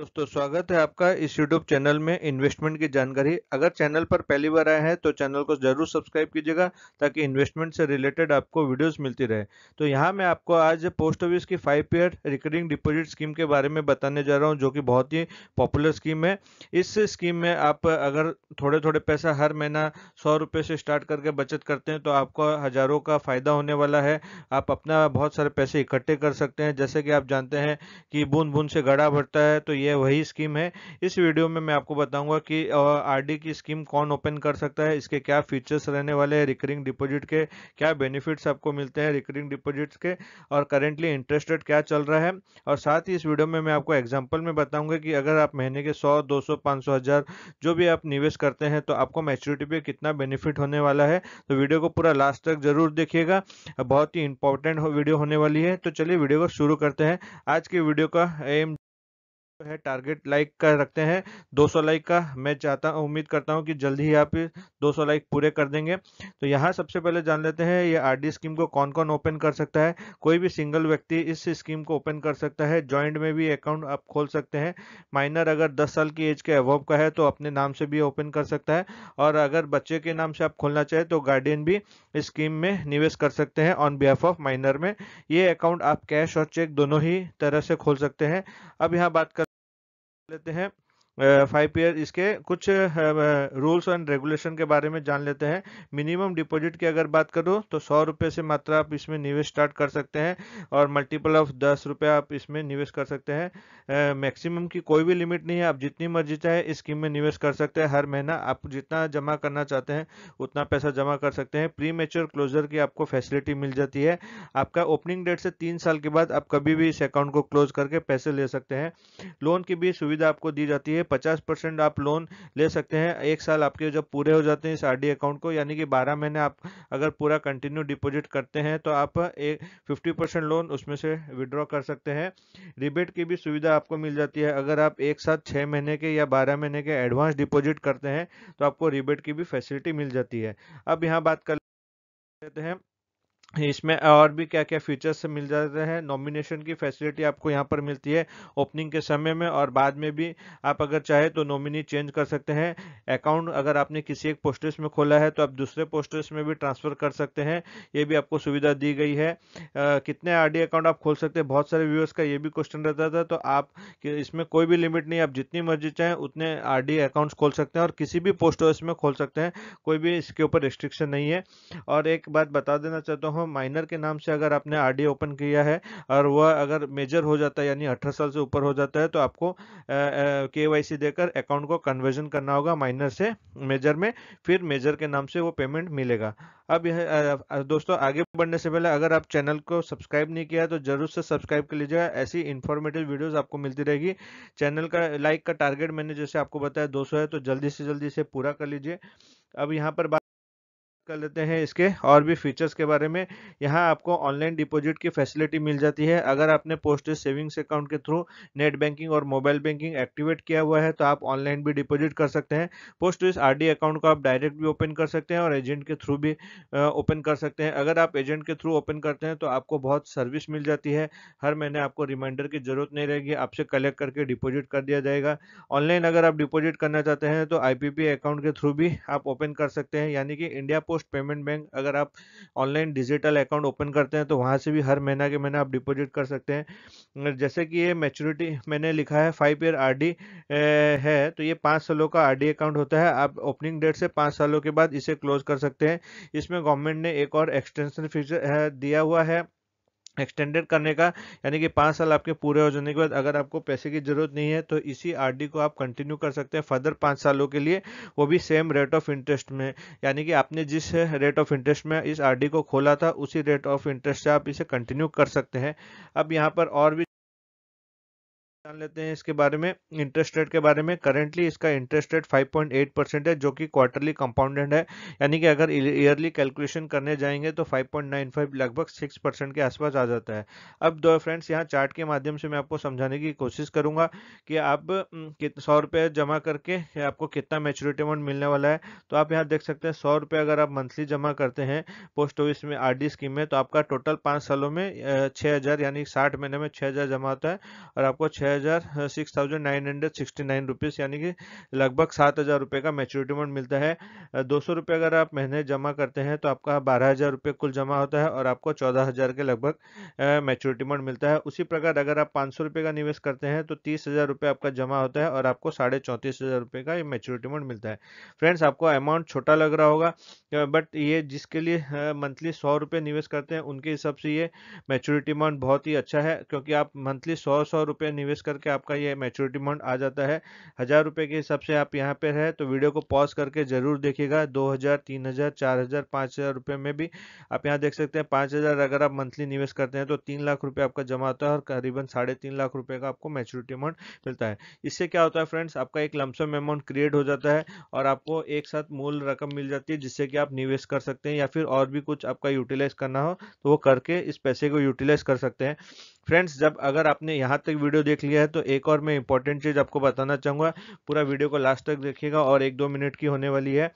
दोस्तों स्वागत है आपका इस यूट्यूब चैनल में इन्वेस्टमेंट की जानकारी अगर चैनल पर पहली बार आए हैं तो चैनल को जरूर सब्सक्राइब कीजिएगा ताकि इन्वेस्टमेंट से रिलेटेड आपको वीडियोस मिलती रहे तो यहाँ मैं आपको आज पोस्ट ऑफिस की five year recurring deposit scheme के बारे में बताने जा रहा हूँ जो कि बहुत ही पॉपुलर स्कीम है इस स्कीम में आप अगर थोड़े थोड़े पैसा हर महीना सौ से स्टार्ट करके बचत करते हैं तो आपको हज़ारों का फ़ायदा होने वाला है आप अपना बहुत सारे पैसे इकट्ठे कर सकते हैं जैसे कि आप जानते हैं कि बूंद बूंद से गढ़ा भरता है तो ये ये वही स्कीम है इस वीडियो में मैं आपको बताऊंगा कि आरडी की स्कीम कौन ओपन कर सकता है इसके क्या फीचर्स रहने वाले हैं रिकरिंग डिपॉजिट के क्या बेनिफिट्स आपको मिलते हैं रिकरिंग डिपॉजिट्स के और करेंटली इंटरेस्ट रेट क्या चल रहा है और साथ ही इस वीडियो में मैं आपको एग्जाम्पल में बताऊंगा कि अगर आप महीने के सौ दो सौ पाँच जो भी आप निवेश करते हैं तो आपको मेच्योरिटी पर कितना बेनिफिट होने वाला है तो वीडियो को पूरा लास्ट तक जरूर देखिएगा बहुत ही इंपॉर्टेंट वीडियो होने वाली है तो चलिए वीडियो को शुरू करते हैं आज के वीडियो का एम है टारगेट लाइक का रखते हैं 200 लाइक का मैं चाहता उम्मीद करता हूं कि जल्द ही आप 200 लाइक पूरे कर देंगे तो यहाँ सबसे पहले जान लेते हैं ये आरडी स्कीम को कौन कौन ओपन कर सकता है कोई भी सिंगल व्यक्ति इस स्कीम को ओपन कर सकता है ज्वाइंट में भी अकाउंट आप खोल सकते हैं माइनर अगर दस साल की एज के एवॉव का है तो अपने नाम से भी ओपन कर सकता है और अगर बच्चे के नाम से आप खोलना चाहे तो गार्डियन भी स्कीम में निवेश कर सकते हैं ऑन बिहाफ ऑफ माइनर में ये अकाउंट आप कैश और चेक दोनों ही तरह से खोल सकते हैं अब यहाँ बात कर लेते हैं फाइव ईयर इसके कुछ रूल्स एंड रेगुलेशन के बारे में जान लेते हैं मिनिमम डिपॉजिट की अगर बात करूँ तो सौ रुपये से मात्रा आप इसमें निवेश स्टार्ट कर सकते हैं और मल्टीपल ऑफ दस रुपये आप इसमें निवेश कर सकते हैं मैक्सिमम की कोई भी लिमिट नहीं है आप जितनी मर्जी चाहे इस स्कीम में निवेश कर सकते हैं हर महीना आप जितना जमा करना चाहते हैं उतना पैसा जमा कर सकते हैं प्री मेच्योर क्लोजर की आपको फैसिलिटी मिल जाती है आपका ओपनिंग डेट से तीन साल के बाद आप कभी भी इस अकाउंट को क्लोज करके पैसे ले सकते हैं लोन की भी सुविधा आपको दी जाती है 50 परसेंट आप लोन ले सकते हैं एक साल आपके जब पूरे हो जाते हैं इस आर अकाउंट को यानी कि 12 महीने आप अगर पूरा कंटिन्यू डिपॉजिट करते हैं तो आप एक फिफ्टी परसेंट लोन उसमें से विड्रॉ कर सकते हैं रिबेट की भी सुविधा आपको मिल जाती है अगर आप एक साथ छः महीने के या बारह महीने के एडवांस डिपोजिट करते हैं तो आपको रिबेट की भी फैसिलिटी मिल जाती है अब यहाँ बात कर लेते हैं इसमें और भी क्या क्या फीचर्स मिल जाते हैं नॉमिनेशन की फैसिलिटी आपको यहाँ पर मिलती है ओपनिंग के समय में और बाद में भी आप अगर चाहे तो नॉमिनी चेंज कर सकते हैं अकाउंट अगर आपने किसी एक पोस्टर्स में खोला है तो आप दूसरे पोस्टर्स में भी ट्रांसफ़र कर सकते हैं ये भी आपको सुविधा दी गई है आ, कितने आर अकाउंट आप खोल सकते हैं बहुत सारे व्यूअर्स का ये भी क्वेश्चन रहता था तो आप इसमें कोई भी लिमिट नहीं आप जितनी मर्जी चाहें उतने आर अकाउंट्स खोल सकते हैं और किसी भी पोस्टर्स में खोल सकते हैं कोई भी इसके ऊपर रिस्ट्रिक्शन नहीं है और एक बात बता देना चाहता हूँ हो माइनर के नाम से अगर आपने आर ओपन किया है और वह अगर मेजर हो जाता है यानी अठारह साल से ऊपर हो जाता है तो आपको के देकर अकाउंट को कन्वर्जन करना होगा माइनर से मेजर में फिर मेजर के नाम से वो पेमेंट मिलेगा अब यह दोस्तों आगे बढ़ने से पहले अगर आप चैनल को सब्सक्राइब नहीं किया तो जरूर से सब्सक्राइब कर लीजिएगा ऐसी इन्फॉर्मेटिव वीडियोस आपको मिलती रहेगी चैनल का लाइक का टारगेट मैंने जैसे आपको बताया 200 है तो जल्दी से जल्दी से पूरा कर लीजिए अब यहाँ पर बात कर लेते हैं इसके और भी फीचर्स के बारे में यहाँ आपको ऑनलाइन डिपॉजिट की फैसिलिटी मिल जाती है अगर आपने पोस्ट सेविंग्स अकाउंट के थ्रू नेट बैंकिंग और मोबाइल बैंकिंग एक्टिवेट किया हुआ है तो आप ऑनलाइन भी डिपॉजिट कर सकते हैं पोस्टेज आरडी अकाउंट को आप डायरेक्ट भी ओपन कर सकते हैं और एजेंट के थ्रू भी ओपन कर सकते हैं अगर आप एजेंट के थ्रू ओपन करते हैं तो आपको बहुत सर्विस मिल जाती है हर महीने आपको रिमाइंडर की जरूरत नहीं रहेगी आपसे कलेक्ट करके डिपोजिट कर दिया जाएगा ऑनलाइन अगर आप डिपोजिट करना चाहते हैं तो आई अकाउंट के थ्रू भी आप ओपन कर सकते हैं यानी कि India post post payment bank अगर आप ऑनलाइन डिजिटल अकाउंट ओपन करते हैं तो वहाँ से भी हर महीना के महीने आप डिपॉजिट कर सकते हैं जैसे कि ये मेच्योरिटी मैंने लिखा है फाइव ईयर आर है तो ये पाँच सालों का आर अकाउंट होता है आप ओपनिंग डेट से पाँच सालों के बाद इसे क्लोज कर सकते हैं इसमें गवर्नमेंट ने एक और एक्सटेंशन फीचर दिया हुआ है एक्सटेंडेड करने का यानी कि पाँच साल आपके पूरे हो जाने के बाद अगर आपको पैसे की जरूरत नहीं है तो इसी आरडी को आप कंटिन्यू कर सकते हैं फर्दर पाँच सालों के लिए वो भी सेम रेट ऑफ इंटरेस्ट में यानी कि आपने जिस रेट ऑफ इंटरेस्ट में इस आरडी को खोला था उसी रेट ऑफ इंटरेस्ट से आप इसे कंटिन्यू कर सकते हैं अब यहाँ पर और भी जान लेते हैं इसके बारे में इंटरेस्ट रेट के बारे में करेंटली इसका इंटरेस्ट रेट 5.8 परसेंट है जो कि क्वार्टरली कंपाउंडेड है यानी कि अगर ईयरली कैलकुलेशन करने जाएंगे तो 5.95 लगभग 6 परसेंट के आसपास आ जाता है अब दो फ्रेंड्स यहां चार्ट के माध्यम से मैं आपको समझाने की कोशिश करूंगा कि आप सौ रुपये जमा करके आपको कितना मेच्योरिटी अमाउंट मिलने वाला है तो आप यहाँ देख सकते हैं सौ अगर आप मंथली जमा करते हैं पोस्ट ऑफिस में आर स्कीम में तो आपका टोटल पाँच सालों में छः यानी साठ महीने में छः जमा होता है और आपको छः हज़ार six thousand nine hundred sixty nine rupees यानी कि लगभग सात हज़ार रुपये का मेच्योरिटी अमाउंट मिलता है दो सौ रुपये अगर आप महीने जमा करते हैं तो आपका बारह हज़ार रुपये कुल जमा होता है और आपको चौदह हज़ार के लगभग मेच्योरिटी अमाउंट मिलता है उसी प्रकार अगर आप पाँच सौ रुपये का निवेश करते हैं तो तीस हज़ार रुपये आपका जमा होता है और आपको साढ़े चौंतीस हज़ार रुपये का मेच्योरिटी अमाउंट मिलता है फ्रेंड्स आपको अमाउंट छोटा लग रहा होगा बट ये जिसके लिए मंथली सौ रुपये निवेश करते हैं उनके हिसाब से ये मेच्योरिटी अमाउंट बहुत ही अच्छा है क्योंकि आप मंथली सौ सौ रुपये निवेश करके आपका ये मेच्योरिटी अमाउंट आ जाता है हज़ार रुपये के हिसाब से आप यहाँ पर है तो वीडियो को पॉज करके ज़रूर देखिएगा दो हज़ार तीन हज़ार चार हज़ार पाँच हज़ार रुपये में भी आप यहाँ देख सकते हैं पाँच हज़ार अगर आप मंथली निवेश करते हैं तो तीन लाख रुपये आपका जमा होता है और करीबन साढ़े तीन लाख रुपये का आपको मेच्योरिटी अमाउंट मिलता है इससे क्या होता है फ्रेंड्स आपका एक लमसम अमाउंट क्रिएट हो जाता है और आपको एक साथ मूल रकम मिल जाती है जिससे कि आप निवेश कर सकते हैं या फिर और भी कुछ आपका यूटिलाइज करना हो तो वो करके इस पैसे को यूटिलाइज कर सकते हैं फ्रेंड्स जब अगर आपने यहाँ तक वीडियो देख लिया है तो एक और मैं इंपॉर्टेंट चीज़ आपको बताना चाहूँगा पूरा वीडियो को लास्ट तक देखिएगा और एक दो मिनट की होने वाली है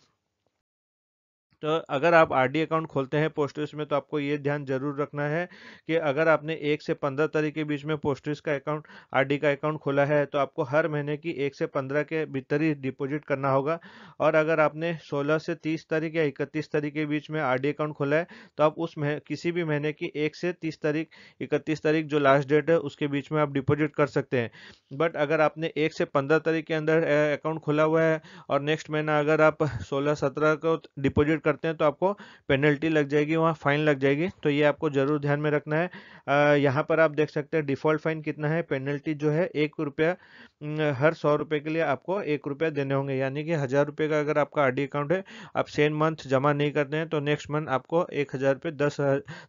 तो अगर आप आरडी अकाउंट खोलते हैं ऑफिस में तो आपको ये ध्यान जरूर रखना है कि अगर आपने एक से पंद्रह तारीख के बीच में ऑफिस का अकाउंट आरडी का अकाउंट खोला है तो आपको हर महीने की एक से पंद्रह के भीतर ही डिपोजिट करना होगा और अगर आपने सोलह से तीस तारीख या इकतीस तारीख के बीच में आर अकाउंट खोला है तो आप उस किसी भी महीने की एक से तीस तारीख इकतीस तारीख जो लास्ट डेट है उसके बीच में आप डिपोजिट कर सकते हैं बट अगर आपने एक से पंद्रह तारीख के अंदर अकाउंट खोला हुआ है और नेक्स्ट महीना अगर आप सोलह सत्रह को डिपोजिट करते हैं तो आपको पेनल्टी लग जाएगी वहाँ फाइन लग जाएगी तो ये आपको जरूर ध्यान में रखना है यहाँ पर आप देख सकते हैं डिफॉल्ट फाइन कितना है पेनल्टी जो है एक रुपया हर सौ रुपये के लिए आपको एक रुपया देने होंगे यानी कि हज़ार रुपये का अगर आपका आर अकाउंट है आप सेम मंथ जमा नहीं करते हैं तो नेक्स्ट मंथ आपको एक हज़ार रुपये दस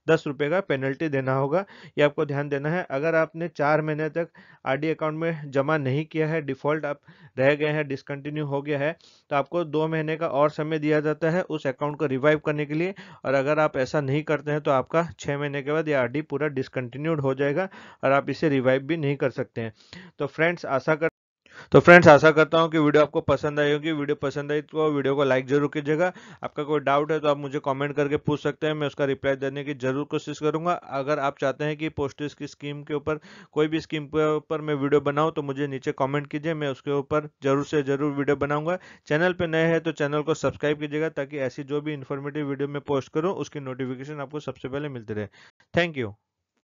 दस रुपये का पेनल्टी देना होगा ये आपको ध्यान देना है अगर आपने चार महीने तक आर अकाउंट में जमा नहीं किया है डिफॉल्ट आप रह गए हैं डिसकंटिन्यू हो गया है तो आपको दो महीने का और समय दिया जाता है उस अकाउंट अकाउंट को रिवाइव करने के लिए और अगर आप ऐसा नहीं करते हैं तो आपका छः महीने के बाद ये e आर पूरा डिसकंटिन्यूड हो जाएगा और आप इसे रिवाइव भी नहीं कर सकते हैं तो फ्रेंड्स आशा कर तो फ्रेंड्स आशा करता हूँ कि वीडियो आपको पसंद आई होगी वीडियो पसंद आई तो वीडियो को लाइक जरूर कीजिएगा आपका कोई डाउट है तो आप मुझे कमेंट करके पूछ सकते हैं मैं उसका रिप्लाई देने की जरूर कोशिश करूंगा अगर आप चाहते हैं कि पोस्टेज की स्कीम के ऊपर कोई भी स्कीम के ऊपर मैं वीडियो बनाऊँ तो मुझे नीचे कॉमेंट कीजिए मैं उसके ऊपर जरूर से जरूर वीडियो बनाऊंगा चैनल पर नए हैं तो चैनल को सब्सक्राइब कीजिएगा ताकि ऐसी जो भी इन्फॉर्मेटिव वीडियो मैं पोस्ट करूँ उसकी नोटिफिकेशन आपको सबसे पहले मिलती रहे थैंक यू